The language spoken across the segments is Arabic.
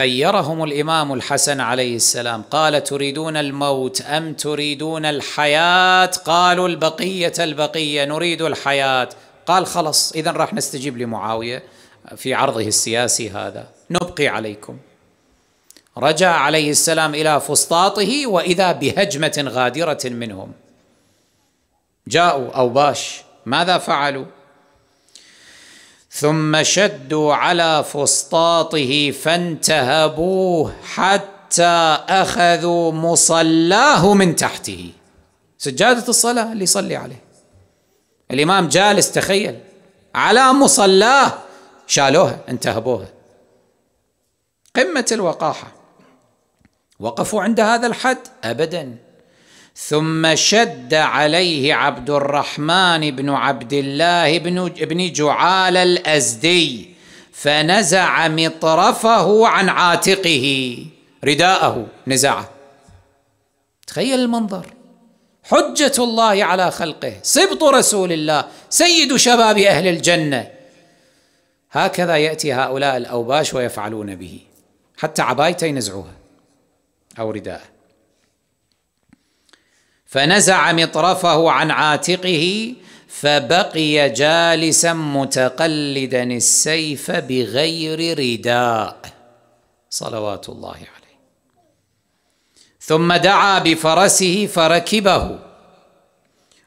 خيرهم الامام الحسن عليه السلام قال تريدون الموت ام تريدون الحياه قالوا البقيه البقيه نريد الحياه قال خلص اذا راح نستجيب لمعاويه في عرضه السياسي هذا نبقي عليكم رجع عليه السلام الى فسطاطه واذا بهجمه غادره منهم جاءوا اوباش ماذا فعلوا ثم شدوا على فسطاطه فانتهبوه حتى اخذوا مصلاه من تحته سجاده الصلاه اللي يصلي عليه الامام جالس تخيل على مصلاه شالوها انتهبوها قمه الوقاحه وقفوا عند هذا الحد ابدا ثم شد عليه عبد الرحمن بن عبد الله بن, بن جعال الازدي فنزع مطرفه عن عاتقه رداءه نزعه تخيل المنظر حجه الله على خلقه سبط رسول الله سيد شباب اهل الجنه هكذا ياتي هؤلاء الاوباش ويفعلون به حتى عبايته ينزعوها او رداءه فنزع مطرفه عن عاتقه فبقي جالسا متقلدا السيف بغير رداء صلوات الله عليه ثم دعا بفرسه فركبه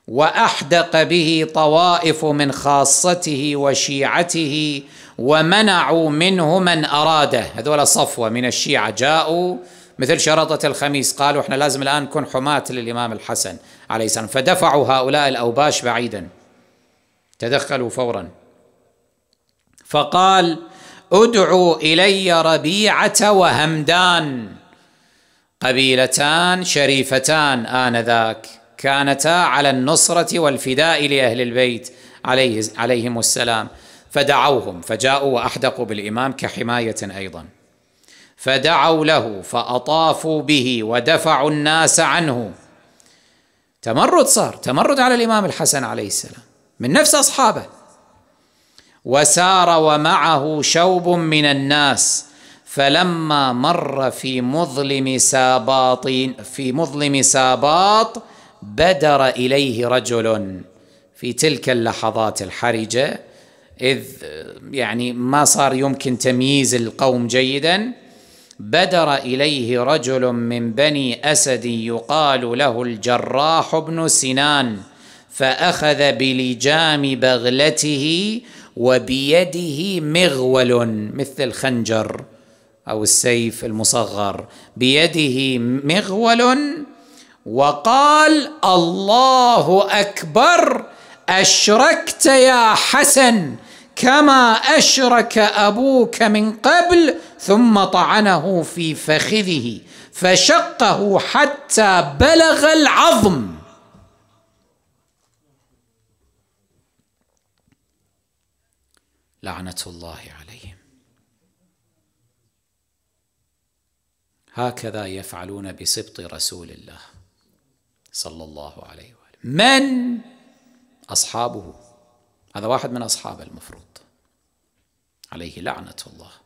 واحدق به طوائف من خاصته وشيعته ومنعوا منه من اراده هذول صفوه من الشيعه جاءوا مثل شرطة الخميس قالوا احنا لازم الآن نكون حماة للإمام الحسن عليه السلام فدفعوا هؤلاء الأوباش بعيدا تدخلوا فورا فقال ادعوا إلي ربيعة وهمدان قبيلتان شريفتان آنذاك كانتا على النصرة والفداء لأهل البيت عليه عليهم السلام فدعوهم فجاءوا وأحدقوا بالإمام كحماية أيضاً فدعوا له فأطافوا به ودفعوا الناس عنه تمرد صار تمرد على الإمام الحسن عليه السلام من نفس أصحابه وسار ومعه شوب من الناس فلما مر في مظلم ساباط في مظلم ساباط بدر إليه رجل في تلك اللحظات الحرجة إذ يعني ما صار يمكن تمييز القوم جيداً بدر اليه رجل من بني اسد يقال له الجراح بن سنان فاخذ بلجام بغلته وبيده مغول مثل الخنجر او السيف المصغر بيده مغول وقال الله اكبر اشركت يا حسن كما اشرك ابوك من قبل ثم طعنه في فخذه فشقه حتى بلغ العظم لعنه الله عليهم هكذا يفعلون بسبط رسول الله صلى الله عليه واله من اصحابه هذا واحد من أصحابه المفروض عليه لعنة الله